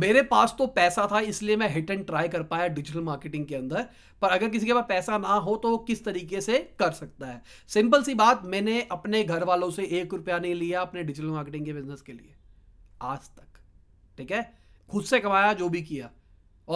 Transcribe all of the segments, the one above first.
मेरे पास तो पैसा था इसलिए मैं हिट एंड ट्राई कर पाया डिजिटल मार्केटिंग के अंदर पर अगर किसी के पास पैसा ना हो तो वो किस तरीके से कर सकता है सिंपल सी बात मैंने अपने घर वालों से एक रुपया नहीं लिया अपने डिजिटल मार्केटिंग के बिजनेस के लिए आज तक ठीक है खुद से कमाया जो भी किया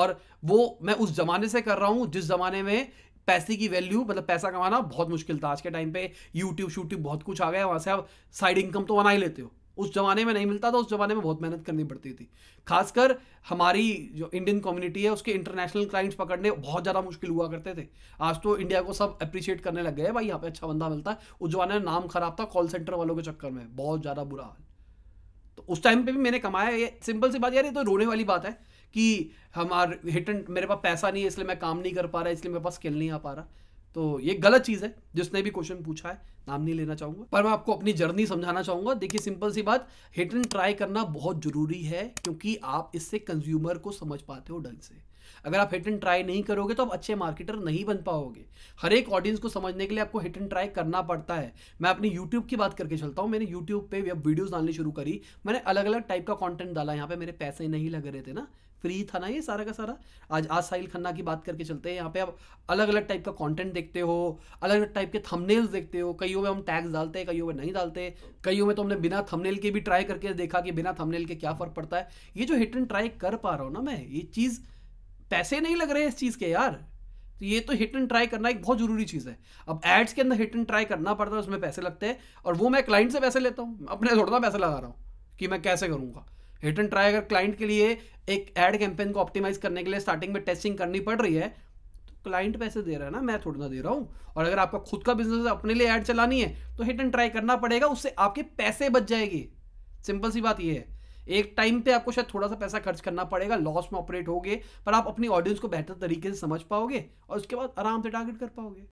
और वो मैं उस ज़माने से कर रहा हूँ जिस ज़माने में पैसे की वैल्यू मतलब पैसा कमाना बहुत मुश्किल था आज के टाइम पे यूट्यूब शूट्यूब बहुत कुछ आ गया वहाँ से आप साइड इनकम तो बना ही लेते हो उस ज़माने में नहीं मिलता था उस ज़माने में बहुत मेहनत करनी पड़ती थी खासकर हमारी जो इंडियन कम्युनिटी है उसके इंटरनेशनल क्लाइंट्स पकड़ने बहुत ज़्यादा मुश्किल हुआ करते थे आज तो इंडिया को सब अप्रिशिएट करने लग गए भाई यहाँ पे अच्छा बंदा मिलता है उस ज़माने में नाम ख़राब था कॉल सेंटर वालों के चक्कर में बहुत ज़्यादा बुरा हाल तो उस टाइम पर भी मैंने कमाया ये सिंपल सी बात यार ये तो रोने वाली बात है कि हमारे हिट एंड मेरे पास पैसा नहीं है इसलिए मैं काम नहीं कर पा रहा इसलिए मेरे पास स्किल नहीं आ पा रहा तो ये गलत चीज़ है जिसने भी क्वेश्चन पूछा है नाम नहीं लेना चाहूंगा पर मैं आपको अपनी जर्नी समझाना चाहूंगा देखिए सिंपल सी बात हिट एंड ट्राई करना बहुत ज़रूरी है क्योंकि आप इससे कंज्यूमर को समझ पाते हो ढंग से अगर आप हिट एंड ट्राई नहीं करोगे तो आप अच्छे मार्केटर नहीं बन पाओगे हर एक ऑडियंस को समझने के लिए आपको हिट एंड ट्राई करना पड़ता है मैं अपनी यूट्यूब की बात करके चलता हूँ मैंने यूट्यूब पर वीडियोज़ डालनी शुरू करी मैंने अलग अलग टाइप का कॉन्टेंट डाला यहाँ पे मेरे पैसे नहीं लग रहे थे ना फ्री था ना ये सारा का सारा आज आज साहिल खन्ना की बात करके चलते हैं यहाँ पे आप अलग अलग टाइप का कंटेंट देखते हो अलग अलग टाइप के थंबनेल्स देखते हो कईयों में हम टैग्स डालते हैं कईयों में नहीं डालते कईयों में तो हमने बिना थंबनेल के भी ट्राई करके देखा कि बिना थंबनेल के क्या फ़र्क पड़ता है ये जो हिट एंड ट्राई कर पा रहा हूँ ना मैं ये चीज़ पैसे नहीं लग रहे हैं इस चीज़ के यार तो ये तो हिट एंड ट्राई करना एक बहुत ज़रूरी चीज़ है अब एड्स के अंदर हिट एंड ट्राई करना पड़ता है उसमें पैसे लगते हैं और वो मैं क्लाइंट से पैसे लेता हूँ अपने थोड़ा पैसा लगा रहा हूँ कि मैं कैसे करूँगा हिट एंड ट्राई अगर क्लाइंट के लिए एक एड कैंपेन को ऑप्टिमाइज करने के लिए स्टार्टिंग में टेस्टिंग करनी पड़ रही है तो क्लाइंट पैसे दे रहा है ना मैं थोड़ा ना दे रहा हूँ और अगर आपका खुद का बिजनेस अपने लिए ऐड चलानी है तो हिट एंड ट्राई करना पड़ेगा उससे आपके पैसे बच जाएगी सिंपल सी बात यह है एक टाइम पे आपको शायद थोड़ा सा पैसा खर्च करना पड़ेगा लॉस में ऑपरेट होगे पर आप अपनी ऑडियंस को बेहतर तरीके से समझ पाओगे और उसके बाद आराम से टारगेट कर पाओगे